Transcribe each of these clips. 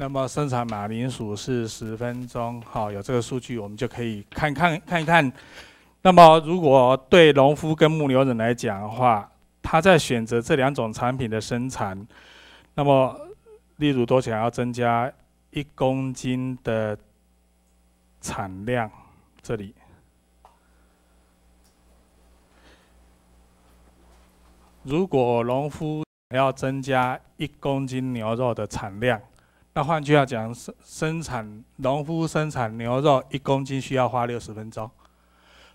那么生产马铃薯是十分钟，好有这个数据，我们就可以看看看一看。那么如果对农夫跟牧牛人来讲的话，他在选择这两种产品的生产，那么例如多想要增加一公斤的产量，这里如果农夫要增加一公斤牛肉的产量。那换句话讲，生生产农夫生产牛肉一公斤需要花六十分钟，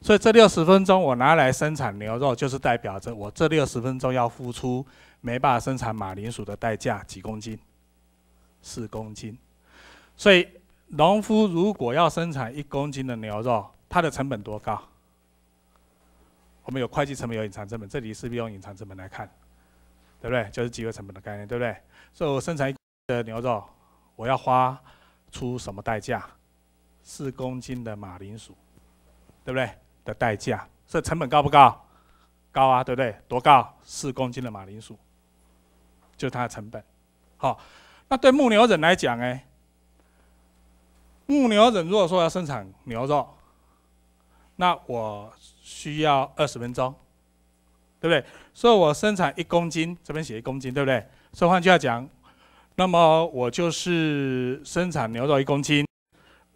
所以这六十分钟我拿来生产牛肉，就是代表着我这六十分钟要付出没办法生产马铃薯的代价几公斤，四公斤。所以农夫如果要生产一公斤的牛肉，它的成本多高？我们有会计成本，有隐藏成本，这里是必用隐藏成本来看，对不对？就是几个成本的概念，对不对？所以我生产一公斤的牛肉。我要花出什么代价？四公斤的马铃薯，对不对？的代价，这成本高不高？高啊，对不对？多高？四公斤的马铃薯，就是它的成本。好，那对牧牛人来讲，哎，牧牛人如果说要生产牛肉，那我需要二十分钟，对不对？所以我生产一公斤，这边写一公斤，对不对？所以换句话讲。那么我就是生产牛肉一公斤，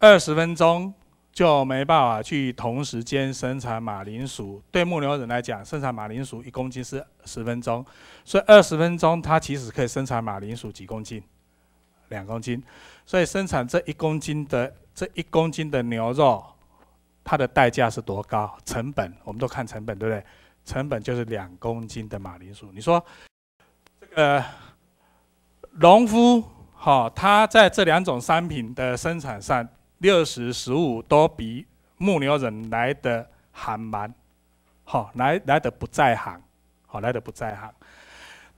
二十分钟就没办法去同时间生产马铃薯。对牧牛人来讲，生产马铃薯一公斤是十分钟，所以二十分钟它其实可以生产马铃薯几公斤？两公斤。所以生产这一公斤的这一公斤的牛肉，它的代价是多高？成本我们都看成本对不对？成本就是两公斤的马铃薯。你说这个？农夫哈，他在这两种商品的生产上，六十十五都比牧牛人来的还慢。好，来来的不在行，好来的不在行。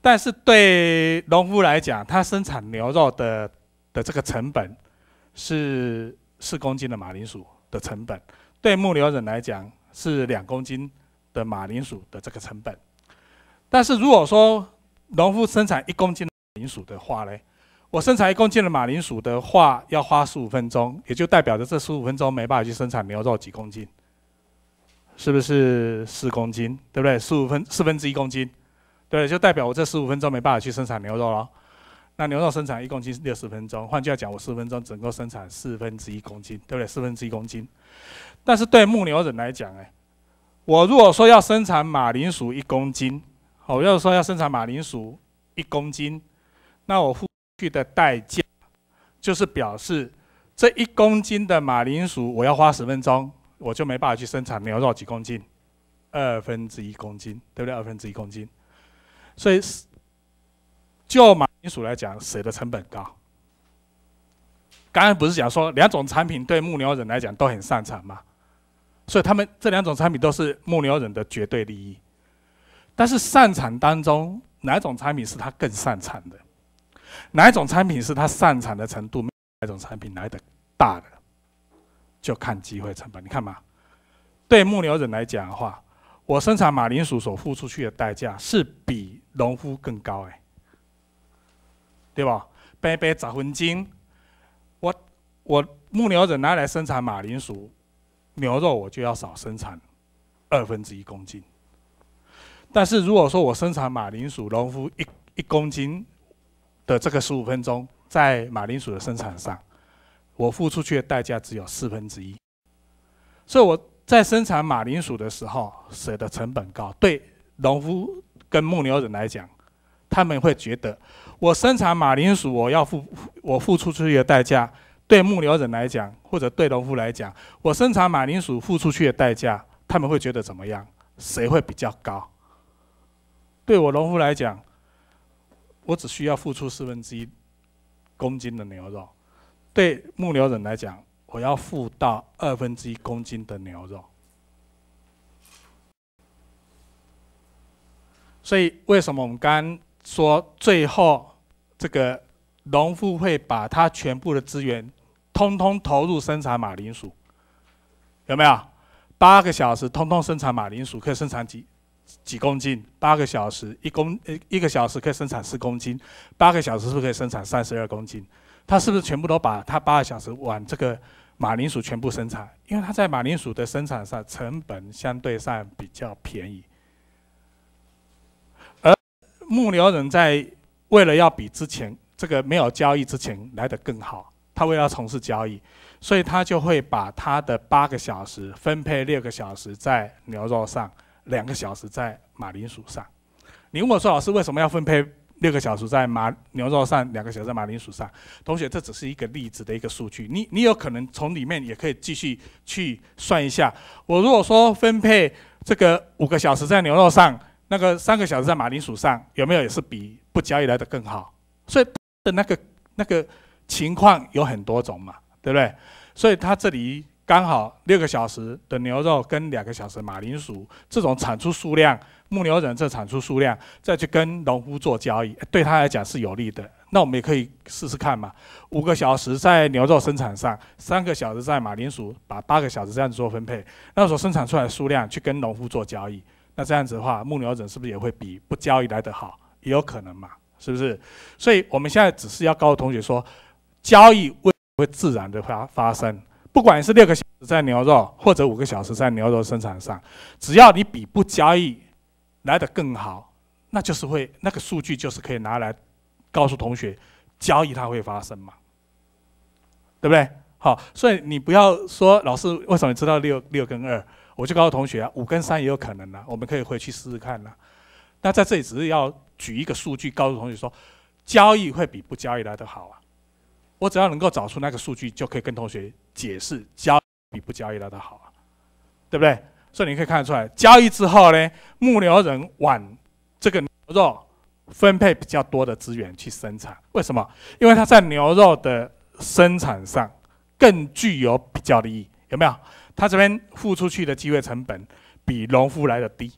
但是对农夫来讲，他生产牛肉的的这个成本是四公斤的马铃薯的成本，对牧牛人来讲是两公斤的马铃薯的这个成本。但是如果说农夫生产一公斤，薯的话嘞，我生产一公斤的马铃薯的话，要花十五分钟，也就代表着这十五分钟没办法去生产牛肉几公斤，是不是四公斤？对不对？十五分四分之一公斤，对，就代表我这十五分钟没办法去生产牛肉了。那牛肉生产一公斤是六十分钟，换句话讲，我十分钟整个生产四分之一公斤，对不对？四分之一公斤。但是对牧牛人来讲，哎，我如果说要生产马铃薯一公斤，好，我要说要生产马铃薯一公斤。那我付去的代价，就是表示这一公斤的马铃薯，我要花十分钟，我就没办法去生产牛肉几公斤，二分之一公斤，对不对？二分之一公斤。所以，就马铃薯来讲，谁的成本高。刚刚不是讲说两种产品对牧牛人来讲都很擅长吗？所以，他们这两种产品都是牧牛人的绝对利益。但是，擅长当中，哪种产品是他更擅长的？哪一种产品是他擅长的程度？哪种产品来的大的，就看机会成本。你看嘛，对牧牛人来讲的话，我生产马铃薯所付出去的代价是比农夫更高哎，对吧？白白十分金，我我牧牛人拿来生产马铃薯，牛肉我就要少生产二分之一公斤。但是如果说我生产马铃薯，农夫一一公斤。的这个十五分钟，在马铃薯的生产上，我付出去的代价只有四分之一。所以我在生产马铃薯的时候，舍的成本高。对农夫跟牧牛人来讲，他们会觉得，我生产马铃薯，我要付我付出去的代价。对牧牛人来讲，或者对农夫来讲，我生产马铃薯付出去的代价，他们会觉得怎么样？谁会比较高？对我农夫来讲。我只需要付出四分之一公斤的牛肉，对牧牛人来讲，我要付到二分之一公斤的牛肉。所以，为什么我们刚说最后这个农夫会把他全部的资源通通投入生产马铃薯？有没有八个小时通通生产马铃薯，可生产几几公斤？八个小时，一公呃，一个小时可以生产四公斤，八个小时是不是可以生产三十二公斤？他是不是全部都把他八个小时往这个马铃薯全部生产？因为他在马铃薯的生产上成本相对上比较便宜，而牧牛人在为了要比之前这个没有交易之前来得更好，他为了要从事交易，所以他就会把他的八个小时分配六个小时在牛肉上。两个小时在马铃薯上，你问我说老师为什么要分配六个小时在马牛肉上，两个小时在马铃薯上？同学，这只是一个例子的一个数据，你你有可能从里面也可以继续去算一下。我如果说分配这个五个小时在牛肉上，那个三个小时在马铃薯上，有没有也是比不交易来的更好？所以的那个那个情况有很多种嘛，对不对？所以他这里。刚好六个小时的牛肉跟两个小时马铃薯这种产出数量，牧牛人这产出数量再去跟农夫做交易，对他来讲是有利的。那我们也可以试试看嘛，五个小时在牛肉生产上，三个小时在马铃薯，把八个小时这样子做分配，那所生产出来的数量去跟农夫做交易，那这样子的话，牧牛人是不是也会比不交易来得好？也有可能嘛，是不是？所以我们现在只是要告诉同学说，交易会会自然的发发生。不管是六个小时在牛肉，或者五个小时在牛肉生产上，只要你比不交易来的更好，那就是会那个数据就是可以拿来告诉同学，交易它会发生嘛，对不对？好，所以你不要说老师为什么知道六六跟二，我就告诉同学啊，五跟三也有可能啊，我们可以回去试试看呢。那在这里只是要举一个数据告诉同学说，交易会比不交易来得好啊。我只要能够找出那个数据，就可以跟同学解释交易不交易的好啊，对不对？所以你可以看得出来，交易之后呢，牧牛人往这个牛肉分配比较多的资源去生产。为什么？因为他在牛肉的生产上更具有比较利益，有没有？他这边付出去的机会成本比农夫来的低。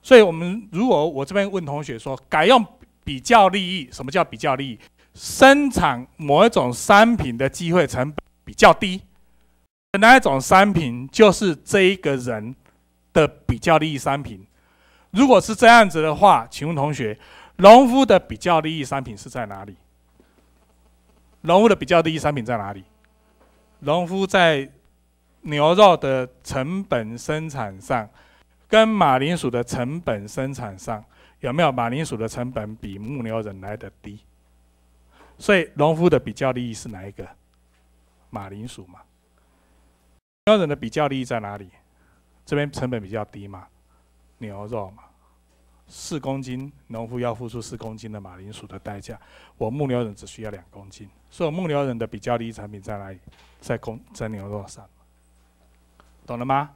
所以我们如果我这边问同学说，改用比较利益，什么叫比较利益？生产某一种商品的机会成本比较低，那一种商品就是这一个人的比较利益商品。如果是这样子的话，请问同学，农夫的比较利益商品是在哪里？农夫的比较利益商品在哪里？农夫在牛肉的成本生产上，跟马铃薯的成本生产上，有没有马铃薯的成本比牧牛人来的低？所以农夫的比较利益是哪一个？马铃薯嘛。标牛人的比较利益在哪里？这边成本比较低嘛，牛肉嘛。四公斤农夫要付出四公斤的马铃薯的代价，我牧牛人只需要两公斤，所以牧牛人的比较利益产品在哪里？在公在牛肉上懂了吗？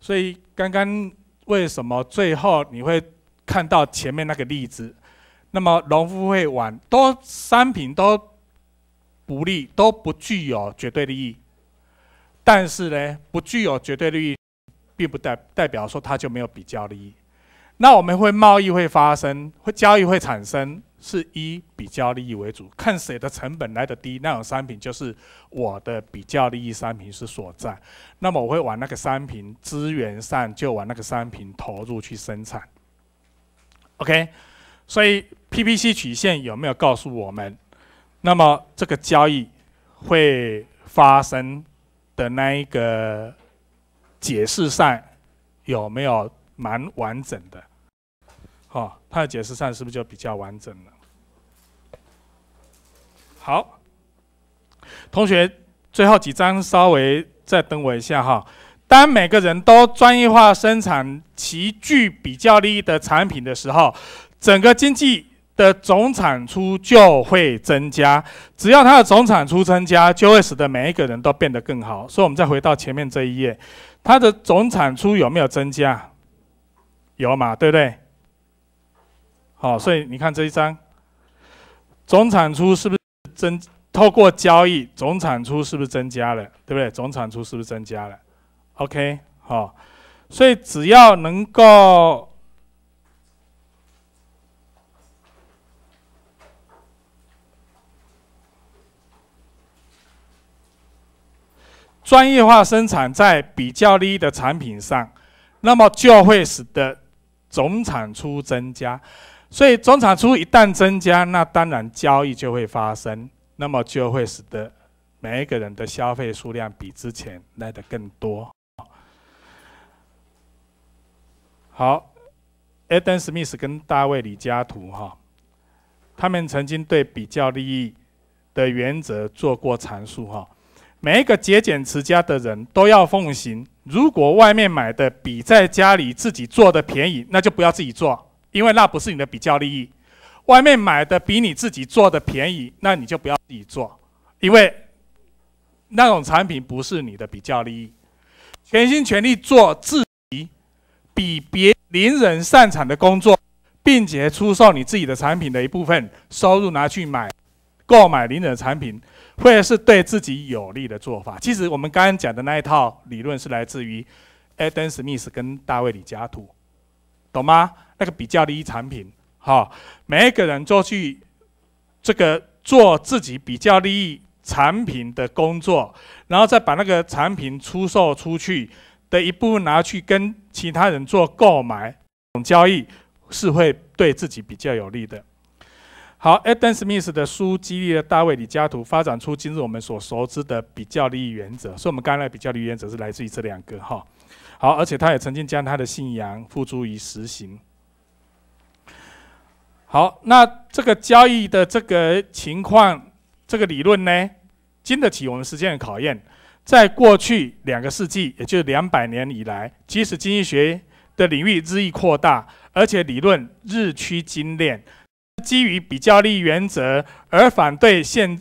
所以刚刚为什么最后你会看到前面那个例子？那么，农夫会往多商品都不利，都不具有绝对利益。但是呢，不具有绝对利益，并不代代表说它就没有比较利益。那我们会贸易会发生，会交易会产生，是以比较利益为主，看谁的成本来的低，那种商品就是我的比较利益商品是所在。那么我会往那个商品资源上，就往那个商品投入去生产。OK。所以 p p c 曲线有没有告诉我们？那么这个交易会发生的那一个解释上有没有蛮完整的？好，它的解释上是不是就比较完整了？好，同学，最后几张稍微再等我一下哈。当每个人都专业化生产其具比较利益的产品的时候。整个经济的总产出就会增加，只要它的总产出增加，就会使得每一个人都变得更好。所以，我们再回到前面这一页，它的总产出有没有增加？有嘛，对不对？好，所以你看这一张，总产出是不是增？透过交易，总产出是不是增加了？对不对？总产出是不是增加了？OK，好，所以只要能够。专业化生产在比较利益的产品上，那么就会使得总产出增加，所以总产出一旦增加，那当然交易就会发生，那么就会使得每一个人的消费数量比之前来的更多。好，Adam Smith 跟大卫李嘉图哈，他们曾经对比较利益的原则做过阐述哈。每一个节俭持家的人都要奉行：如果外面买的比在家里自己做的便宜，那就不要自己做，因为那不是你的比较利益。外面买的比你自己做的便宜，那你就不要自己做，因为那种产品不是你的比较利益。全心全力做自己比别邻人擅长的工作，并且出售你自己的产品的一部分收入，拿去买购买邻人产品。会是对自己有利的做法。其实我们刚刚讲的那一套理论是来自于 Adam Smith 跟大卫李嘉图，懂吗？那个比较利益产品，好，每一个人都去这个做自己比较利益产品的工作，然后再把那个产品出售出去的一部分拿去跟其他人做购买交易，是会对自己比较有利的。好，Adam Smith 的书激励了大卫李嘉图，发展出今日我们所熟知的比较利益原则。所以，我们刚才的比较利益原则是来自于这两个哈。好，而且他也曾经将他的信仰付诸于实行。好，那这个交易的这个情况，这个理论呢，经得起我们实践的考验。在过去两个世纪，也就是两百年以来，即使经济学的领域日益扩大，而且理论日趋精炼。基于比较利益原则而反对限，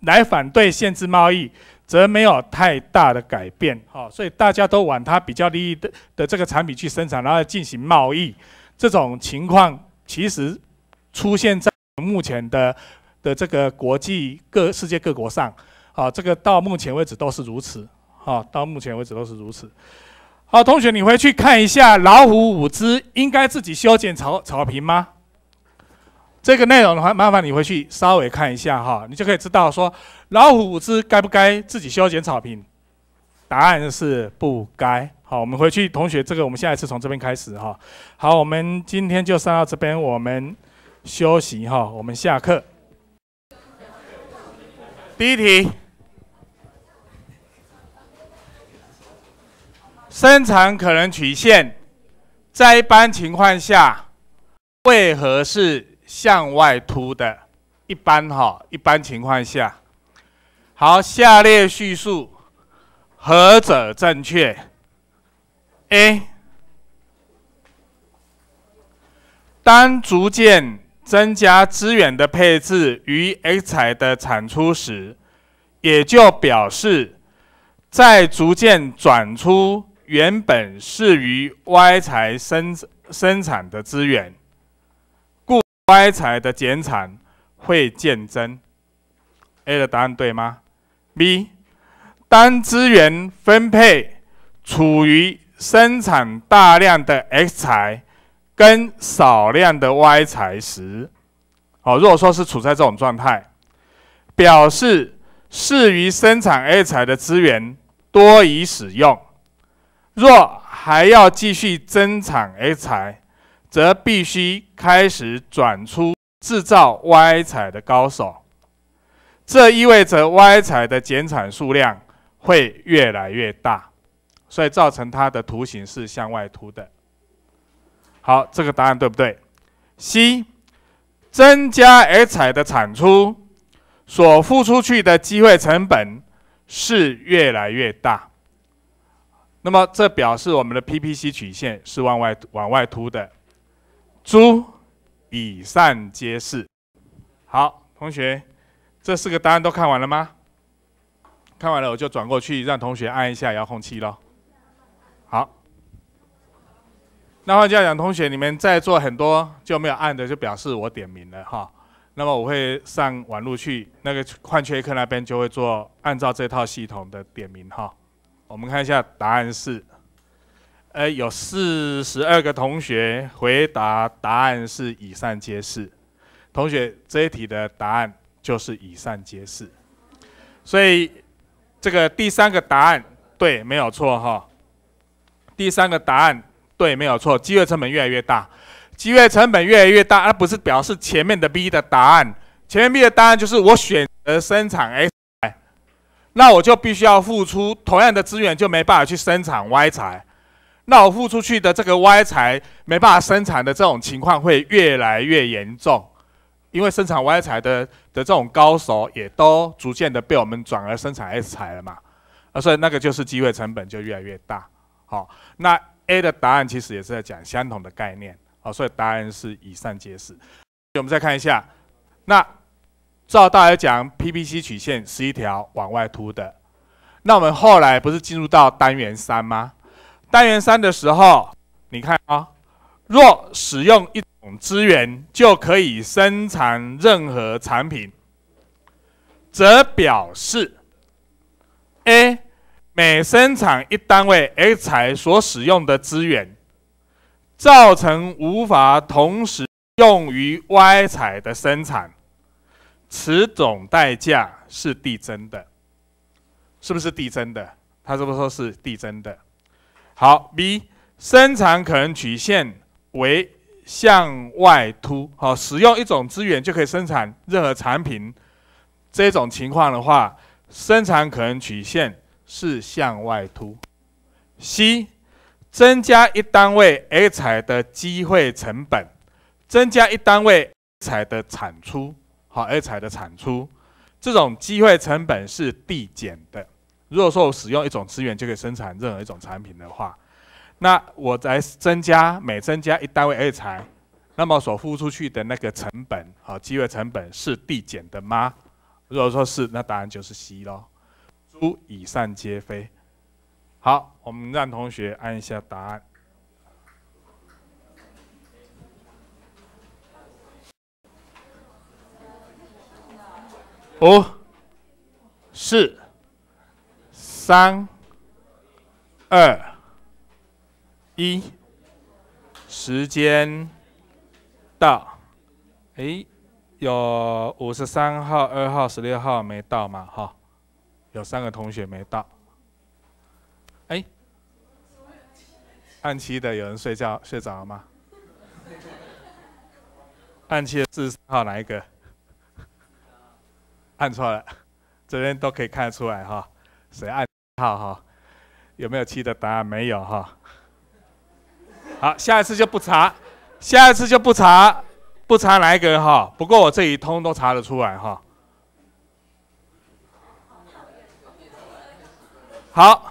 来反对限制贸易，则没有太大的改变。好，所以大家都往它比较利益的的这个产品去生产，然后进行贸易。这种情况其实出现在目前的的这个国际各世界各国上。啊，这个到目前为止都是如此。啊，到目前为止都是如此。好，同学，你回去看一下，老虎五只应该自己修剪草草坪吗？这个内容的话，麻烦你回去稍微看一下哈，你就可以知道说，老虎只该不该自己修剪草坪？答案是不该。好，我们回去，同学，这个我们下一次从这边开始哈。好，我们今天就上到这边，我们休息哈，我们下课。第一题，生产可能曲线在一般情况下为何是？向外凸的，一般哈，一般情况下，好，下列叙述何者正确？A，当逐渐增加资源的配置与 X 材的产出时，也就表示在逐渐转出原本适于 Y 材生生产的资源。Y 财的减产会渐增，A 的答案对吗？B，当资源分配处于生产大量的 X 财跟少量的 Y 财时，哦，如果说是处在这种状态，表示适于生产 A 财的资源多已使用，若还要继续增产 A 财，则必须开始转出制造 Y 彩的高手，这意味着 Y 彩的减产数量会越来越大，所以造成它的图形是向外凸的。好，这个答案对不对？C 增加 X 彩的产出所付出去的机会成本是越来越大，那么这表示我们的 PPC 曲线是往外往外凸的。猪，以善皆是。好，同学，这四个答案都看完了吗？看完了，我就转过去让同学按一下遥控器喽。好，那黄教长同学，你们在座很多就没有按的，就表示我点名了哈。那么我会上网路去那个换缺课那边就会做，按照这套系统的点名哈。我们看一下答案是。哎，有四十二个同学回答，答案是以上皆是。同学，这一题的答案就是以上皆是。所以，这个第三个答案对，没有错哈。第三个答案对，没有错。机会成本越来越大，机会成本越来越大，而不是表示前面的 B 的答案。前面 B 的答案就是我选择生产 X，那我就必须要付出同样的资源，就没办法去生产 Y 材。那我付出去的这个 Y 财没办法生产的这种情况会越来越严重，因为生产 Y 财的的这种高手也都逐渐的被我们转而生产 S 财了嘛，啊，所以那个就是机会成本就越来越大。好，那 A 的答案其实也是在讲相同的概念，好，所以答案是以上皆是。我们再看一下，那照大家讲 PBC 曲线是一条往外凸的，那我们后来不是进入到单元三吗？单元三的时候，你看啊，若使用一种资源就可以生产任何产品，则表示 A 每生产一单位 X 材所使用的资源，造成无法同时用于 Y 材的生产，此种代价是递增的，是不是递增的？他这么说，是递增的。好，B 生产可能曲线为向外凸。好，使用一种资源就可以生产任何产品，这种情况的话，生产可能曲线是向外凸。C 增加一单位 A 采的机会成本，增加一单位采的产出。好，A 采的产出，这种机会成本是递减的。如果说我使用一种资源就可以生产任何一种产品的话，那我来增加每增加一单位 A 材，那么所付出去的那个成本，好机会成本是递减的吗？如果说是，那答案就是 C 咯。诸以上皆非。好，我们让同学按一下答案。哦，是。三、二、一，时间到。哎，有五十三号、二号、十六号没到嘛？哈，有三个同学没到。哎，按期的有人睡觉睡着了吗？按期的四十三号哪一个？按错了，这边都可以看得出来哈，谁按？好好，有没有七的答案？没有哈。好，下一次就不查，下一次就不查，不查哪一个哈。不过我这一通都查得出来哈。好，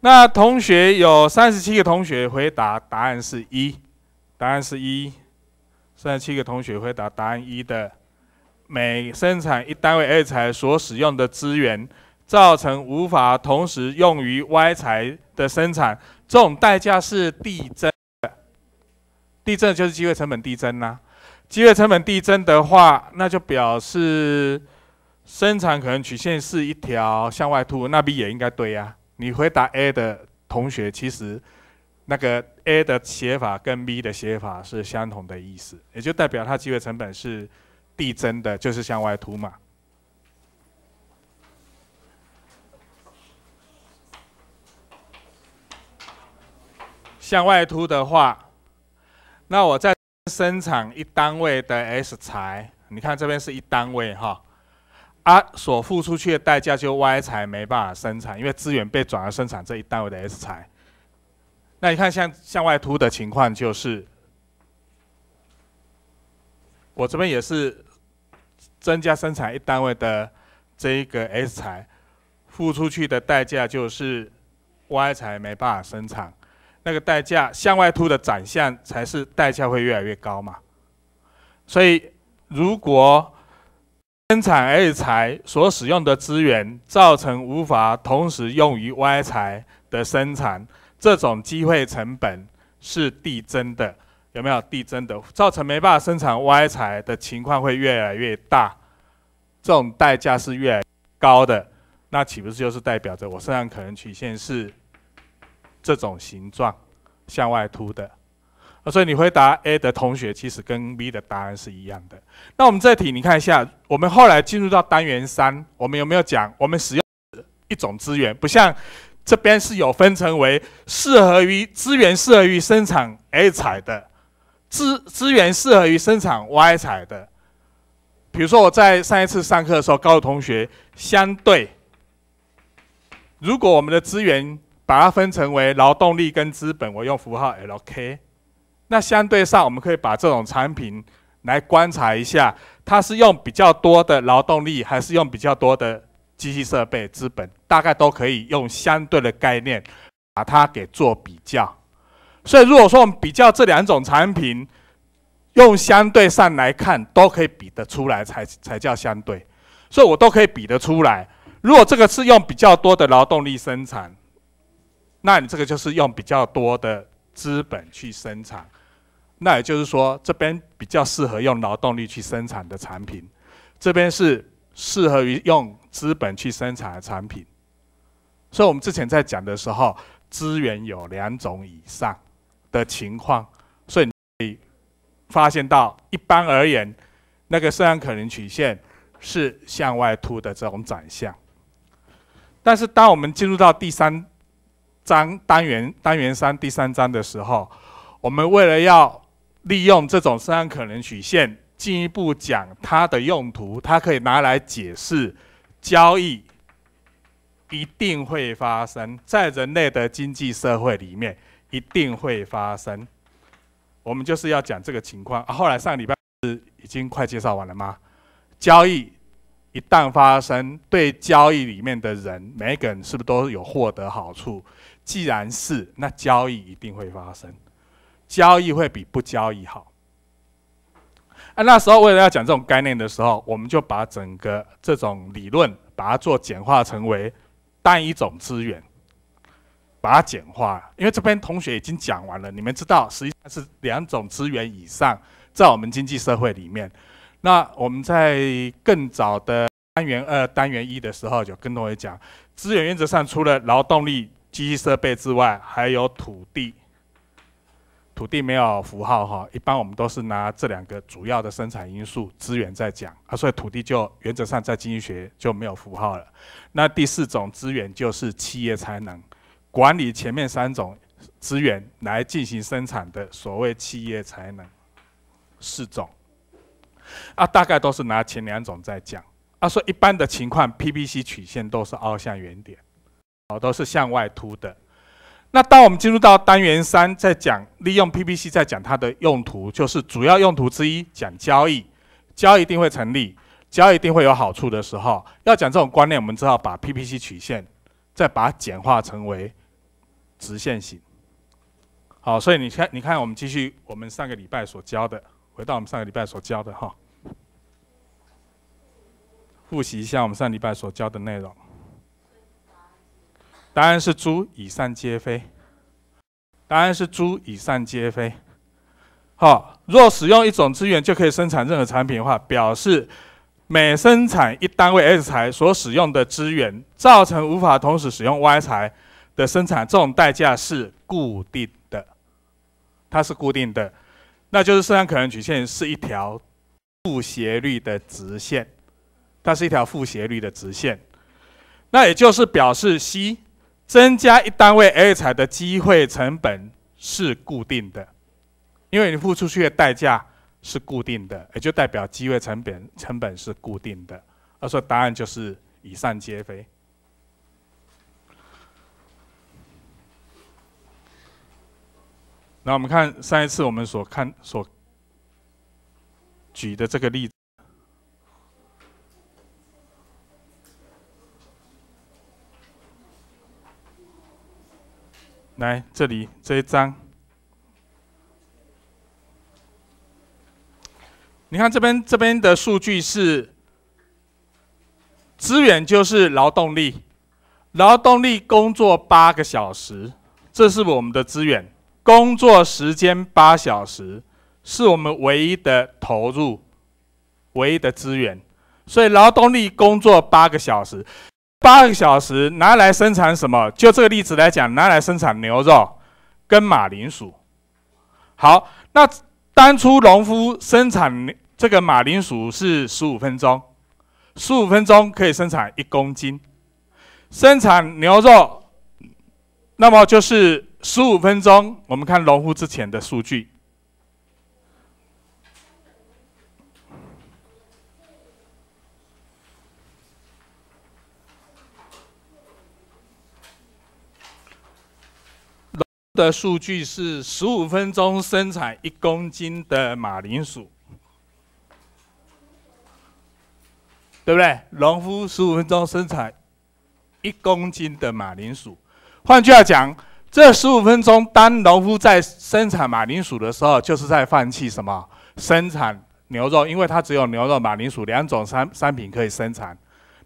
那同学有三十七个同学回答，答案是一，答案是一。三十七个同学回答答案一的，每生产一单位 A 材所使用的资源。造成无法同时用于 Y 材的生产，这种代价是递增的。递增就是机会成本递增呐。机会成本递增的话，那就表示生产可能曲线是一条向外凸。那 B 也应该对呀。你回答 A 的同学，其实那个 A 的写法跟 B 的写法是相同的意思，也就代表它机会成本是递增的，就是向外凸嘛。向外凸的话，那我在生产一单位的 S 材，你看这边是一单位哈，啊，所付出去的代价就 Y 材没办法生产，因为资源被转而生产这一单位的 S 材。那你看向向外凸的情况，就是我这边也是增加生产一单位的这一个 S 材，付出去的代价就是 Y 材没办法生产。那个代价向外凸的展相才是代价会越来越高嘛？所以如果生产 A 材所使用的资源造成无法同时用于 Y 材的生产，这种机会成本是递增的，有没有递增的？造成没办法生产 Y 材的情况会越来越大，这种代价是越来高的，那岂不是就是代表着我生产可能曲线是？这种形状，向外凸的，所以你回答 A 的同学，其实跟 B 的答案是一样的。那我们这题，你看一下，我们后来进入到单元三，我们有没有讲？我们使用一种资源，不像这边是有分成为适合于资源适合于生产 A 彩的资资源适合于生产 Y 彩的。比如说我在上一次上课的时候告诉同学，相对如果我们的资源把它分成为劳动力跟资本，我用符号 L、K。那相对上，我们可以把这种产品来观察一下，它是用比较多的劳动力，还是用比较多的机器设备资本？大概都可以用相对的概念把它给做比较。所以，如果说我们比较这两种产品，用相对上来看，都可以比得出来，才才叫相对。所以我都可以比得出来。如果这个是用比较多的劳动力生产，那你这个就是用比较多的资本去生产，那也就是说，这边比较适合用劳动力去生产的产品，这边是适合于用资本去生产的产品。所以，我们之前在讲的时候，资源有两种以上的情况，所以你发现到，一般而言，那个生产可能曲线是向外凸的这种转向。但是，当我们进入到第三。章单元单元三第三章的时候，我们为了要利用这种生产可能曲线，进一步讲它的用途，它可以拿来解释交易一定会发生在人类的经济社会里面一定会发生。我们就是要讲这个情况。后来上礼拜是已经快介绍完了吗？交易。一旦发生，对交易里面的人，每一个人是不是都有获得好处？既然是，那交易一定会发生，交易会比不交易好。哎，那时候为了要讲这种概念的时候，我们就把整个这种理论把它做简化，成为单一种资源，把它简化。因为这边同学已经讲完了，你们知道实际上是两种资源以上，在我们经济社会里面，那我们在更早的。单元二、单元一的时候就跟同学讲，资源原则上除了劳动力、机器设备之外，还有土地。土地没有符号哈，一般我们都是拿这两个主要的生产因素资源在讲啊，所以土地就原则上在经济学就没有符号了。那第四种资源就是企业才能，管理前面三种资源来进行生产的所谓企业才能，四种，啊，大概都是拿前两种在讲。他说：“一般的情况，PBC 曲线都是凹向原点，哦，都是向外凸的。那当我们进入到单元三，在讲利用 PBC，在讲它的用途，就是主要用途之一，讲交易。交易一定会成立，交易一定会有好处的时候，要讲这种观念，我们只好把 PBC 曲线再把它简化成为直线型。好，所以你看，你看，我们继续我们上个礼拜所教的，回到我们上个礼拜所教的，哈。”复习一下我们上礼拜所教的内容。答案是猪以善皆非，答案是猪以善皆非。好，若使用一种资源就可以生产任何产品的话，表示每生产一单位 S 材所使用的资源，造成无法同时使用 Y 材的生产，这种代价是固定的，它是固定的，那就是生产可能曲线是一条不斜率的直线。它是一条负斜率的直线，那也就是表示 C 增加一单位 A 采的机会成本是固定的，因为你付出去的代价是固定的，也就代表机会成本成本是固定的。而说答案就是以上皆非。那我们看上一次我们所看所举的这个例子。来，这里这一张，你看这边这边的数据是资源，就是劳动力，劳动力工作八个小时，这是我们的资源，工作时间八小时是我们唯一的投入，唯一的资源，所以劳动力工作八个小时。八个小时拿来生产什么？就这个例子来讲，拿来生产牛肉跟马铃薯。好，那当初农夫生产这个马铃薯是十五分钟，十五分钟可以生产一公斤。生产牛肉，那么就是十五分钟。我们看农夫之前的数据。的数据是十五分钟生产一公斤的马铃薯，对不对？农夫十五分钟生产一公斤的马铃薯。换句话讲，这十五分钟，当农夫在生产马铃薯的时候，就是在放弃什么生产牛肉？因为他只有牛肉、马铃薯两种商商品可以生产。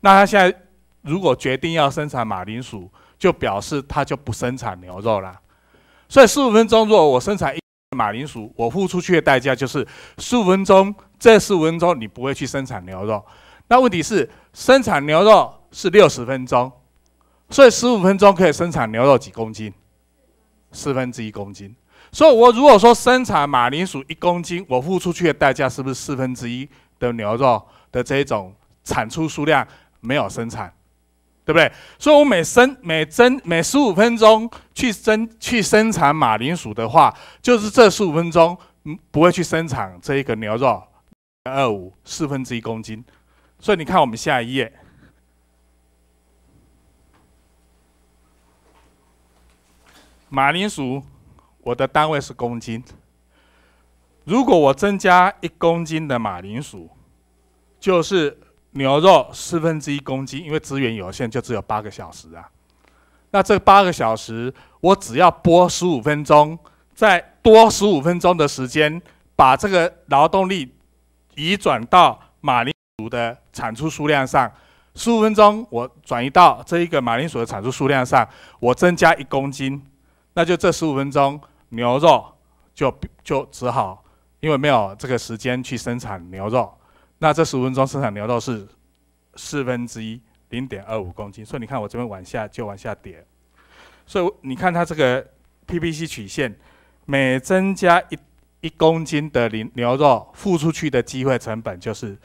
那他现在如果决定要生产马铃薯，就表示他就不生产牛肉了。所以十五分钟，如果我生产一马铃薯，我付出去的代价就是十五分钟。这十五分钟你不会去生产牛肉。那问题是，生产牛肉是六十分钟。所以十五分钟可以生产牛肉几公斤？四分之一公斤。所以我如果说生产马铃薯一公斤，我付出去的代价是不是四分之一的牛肉的这种产出数量没有生产？对不对？所以我每生每增每十五分钟去增去生产马铃薯的话，就是这十五分钟，不会去生产这一个牛肉二五四分之一公斤。所以你看我们下一页，马铃薯，我的单位是公斤。如果我增加一公斤的马铃薯，就是。牛肉四分之一公斤，因为资源有限，就只有八个小时啊。那这八个小时，我只要播十五分钟，再多十五分钟的时间，把这个劳动力移转到马铃薯的产出数量上。十五分钟，我转移到这一个马铃薯的产出数量上，我增加一公斤，那就这十五分钟牛肉就就只好，因为没有这个时间去生产牛肉。那这十五分钟生产牛肉是四分之一零点二五公斤，所以你看我这边往下就往下跌，所以你看它这个 p p c 曲线，每增加一一公斤的零牛肉，付出去的机会成本就是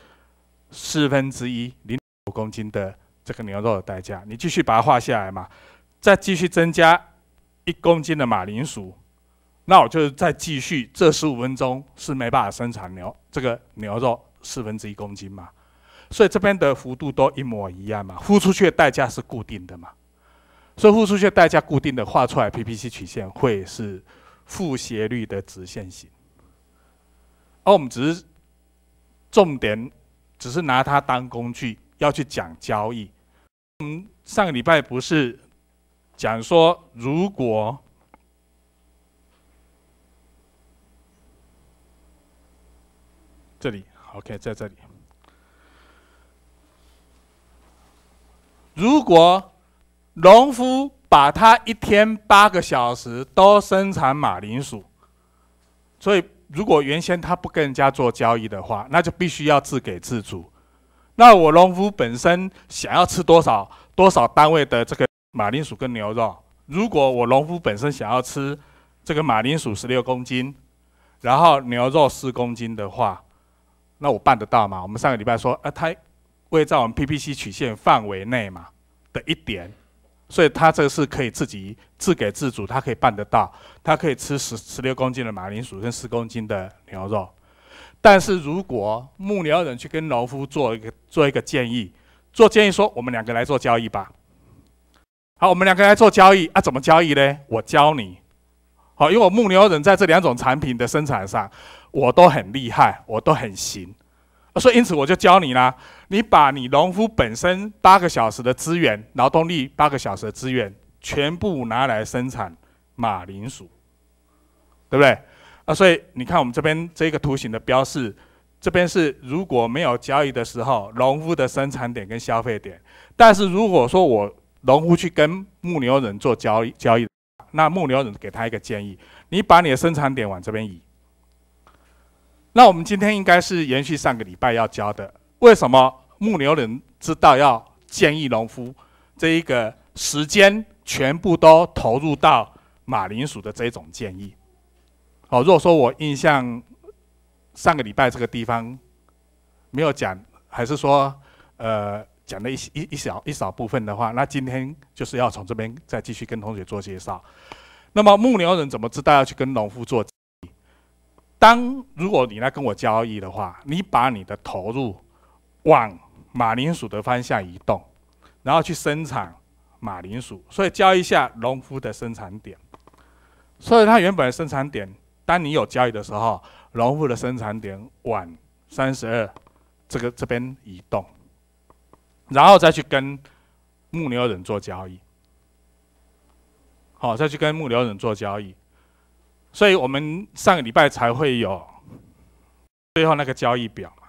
四分之一零五公斤的这个牛肉的代价。你继续把它画下来嘛，再继续增加一公斤的马铃薯，那我就再继续这十五分钟是没办法生产牛这个牛肉。四分之一公斤嘛，所以这边的幅度都一模一样嘛，付出去的代价是固定的嘛，所以付出去代价固定的画出来 P P C 曲线会是负斜率的直线型，而我们只是重点只是拿它当工具要去讲交易。我们上个礼拜不是讲说如果这里。OK，在这里。如果农夫把他一天八个小时都生产马铃薯，所以如果原先他不跟人家做交易的话，那就必须要自给自足。那我农夫本身想要吃多少多少单位的这个马铃薯跟牛肉？如果我农夫本身想要吃这个马铃薯十六公斤，然后牛肉四公斤的话，那我办得到吗？我们上个礼拜说，啊，他位在我们 P P C 曲线范围内嘛的一点，所以他这个是可以自己自给自足，他可以办得到，他可以吃十十六公斤的马铃薯跟十公斤的牛肉。但是如果牧牛人去跟农夫做一个做一个建议，做建议说，我们两个来做交易吧。好，我们两个来做交易，啊，怎么交易呢？我教你。好，因为我牧牛人在这两种产品的生产上。我都很厉害，我都很行。所以因此我就教你啦。你把你农夫本身八个小时的资源、劳动力八个小时的资源，全部拿来生产马铃薯，对不对？啊，所以你看我们这边这个图形的标示，这边是如果没有交易的时候，农夫的生产点跟消费点。但是如果说我农夫去跟牧牛人做交易，交易，那牧牛人给他一个建议：你把你的生产点往这边移。那我们今天应该是延续上个礼拜要教的，为什么牧牛人知道要建议农夫这一个时间全部都投入到马铃薯的这种建议？哦，如果说我印象上个礼拜这个地方没有讲，还是说呃讲了一一一小一小部分的话，那今天就是要从这边再继续跟同学做介绍。那么牧牛人怎么知道要去跟农夫做？当如果你来跟我交易的话，你把你的投入往马铃薯的方向移动，然后去生产马铃薯，所以交易下农夫的生产点，所以他原本生产点，当你有交易的时候，农夫的生产点往三十二这个这边移动，然后再去跟牧牛人做交易，好，再去跟牧牛人做交易。所以我们上个礼拜才会有最后那个交易表嘛。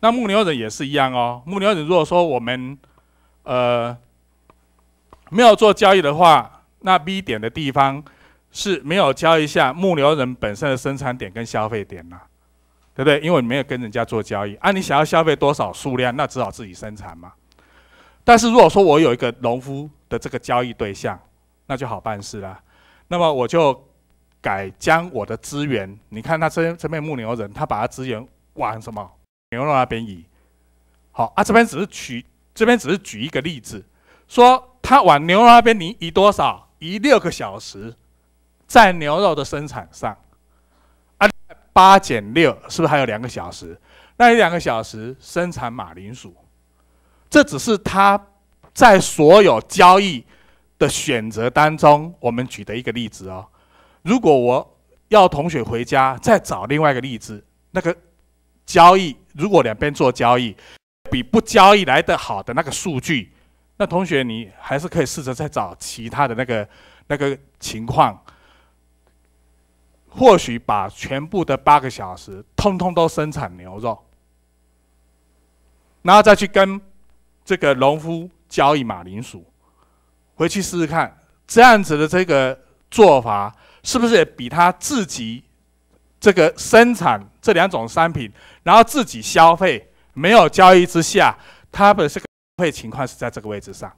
那牧牛人也是一样哦，牧牛人如果说我们呃没有做交易的话，那 B 点的地方是没有交易下牧牛人本身的生产点跟消费点呐，对不对？因为你没有跟人家做交易，啊，你想要消费多少数量，那只好自己生产嘛。但是如果说我有一个农夫的这个交易对象，那就好办事了。那么我就改将我的资源，你看他这这边牧牛人，他把他资源往什么牛肉那边移，好啊，这边只是举这边只是举一个例子，说他往牛肉那边移移多少？移六个小时，在牛肉的生产上，啊，八减六是不是还有两个小时？那有两个小时生产马铃薯，这只是他在所有交易。的选择当中，我们举的一个例子哦。如果我要同学回家再找另外一个例子，那个交易如果两边做交易，比不交易来的好的那个数据，那同学你还是可以试着再找其他的那个那个情况。或许把全部的八个小时通通都生产牛肉，然后再去跟这个农夫交易马铃薯。回去试试看，这样子的这个做法是不是也比他自己这个生产这两种商品，然后自己消费没有交易之下，他的这个费情况是在这个位置上。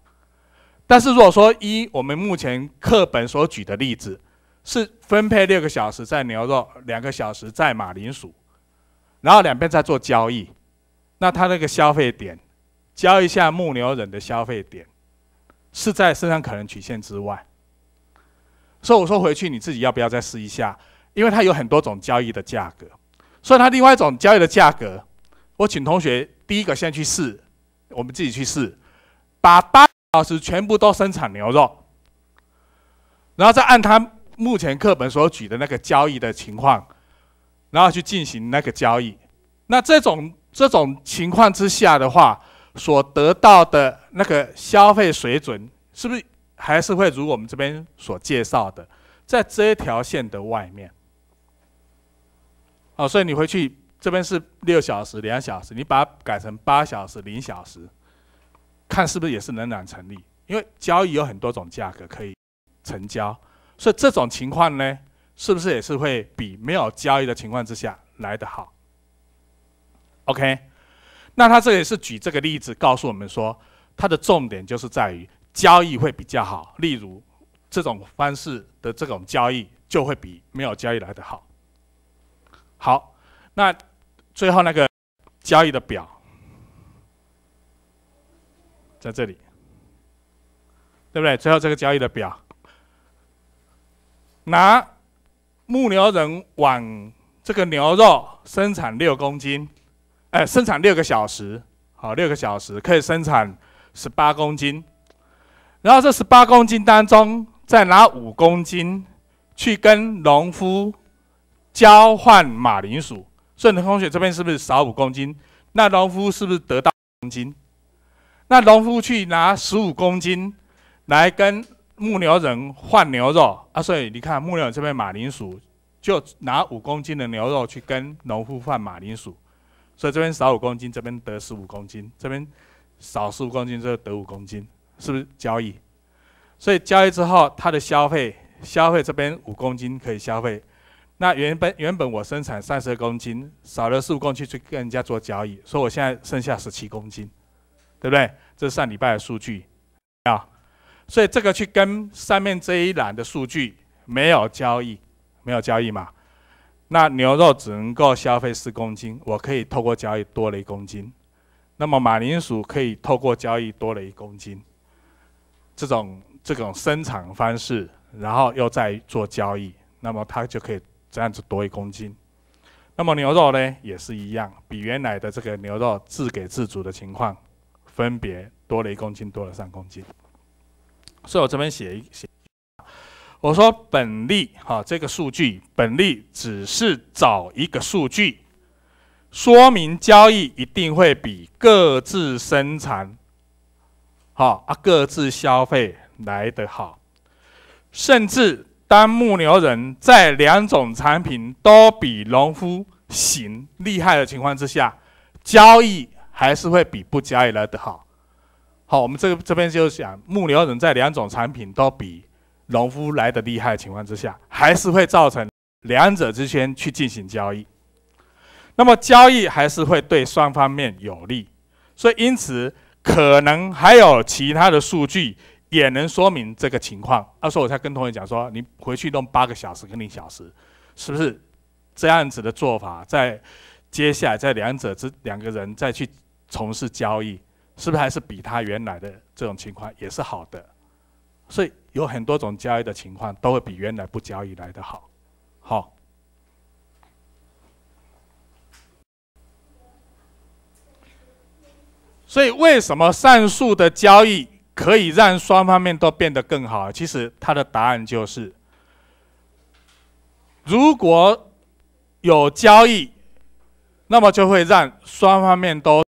但是如果说一，我们目前课本所举的例子是分配六个小时在牛肉，两个小时在马铃薯，然后两边在做交易，那他那个消费点，交一下牧牛人的消费点。是在生产可能曲线之外，所以我说回去你自己要不要再试一下？因为它有很多种交易的价格，所以它另外一种交易的价格，我请同学第一个先去试，我们自己去试，把八小时全部都生产牛肉，然后再按他目前课本所举的那个交易的情况，然后去进行那个交易。那这种这种情况之下的话。所得到的那个消费水准，是不是还是会如我们这边所介绍的，在这条线的外面？哦，所以你回去这边是六小时两小时，你把它改成八小时零小时，看是不是也是仍然成立？因为交易有很多种价格可以成交，所以这种情况呢，是不是也是会比没有交易的情况之下来的好？OK。那他这也是举这个例子告诉我们说，它的重点就是在于交易会比较好，例如这种方式的这种交易就会比没有交易来的好。好，那最后那个交易的表在这里，对不对？最后这个交易的表，拿牧牛人往这个牛肉生产六公斤。哎，生产六个小时，好，六个小时可以生产十八公斤。然后这十八公斤当中，再拿五公斤去跟农夫交换马铃薯。顺藤同水，这边是不是少五公斤？那农夫是不是得到五公斤？那农夫去拿十五公斤来跟牧牛人换牛肉啊？所以你看，牧牛人这边马铃薯就拿五公斤的牛肉去跟农夫换马铃薯。所以这边少五公斤，这边得十五公斤；这边少十五公斤，这得五公斤，是不是交易？所以交易之后，它的消费，消费这边五公斤可以消费。那原本原本我生产三十二公斤，少了十五公斤去跟人家做交易，所以我现在剩下十七公斤，对不对？这是上礼拜的数据啊。所以这个去跟上面这一栏的数据没有交易，没有交易嘛？那牛肉只能够消费四公斤，我可以透过交易多了一公斤。那么马铃薯可以透过交易多了一公斤。这种这种生产方式，然后又再做交易，那么它就可以这样子多一公斤。那么牛肉呢，也是一样，比原来的这个牛肉自给自足的情况，分别多了一公斤，多了三公斤。所以我这边写一写。我说本例哈，这个数据本例只是找一个数据，说明交易一定会比各自生产，好啊各自消费来得好。甚至当牧牛人在两种产品都比农夫行厉害的情况之下，交易还是会比不交易来得好。好，我们这个这边就讲牧牛人在两种产品都比。农夫来的厉害情况之下，还是会造成两者之间去进行交易。那么交易还是会对双方面有利，所以因此可能还有其他的数据也能说明这个情况。所以我才跟同学讲说：“你回去弄八个小时跟零小时，是不是这样子的做法？在接下来在两者之两个人再去从事交易，是不是还是比他原来的这种情况也是好的？”所以。有很多种交易的情况都会比原来不交易来的好，好。所以为什么上述的交易可以让双方面都变得更好？其实它的答案就是，如果有交易，那么就会让双方面都。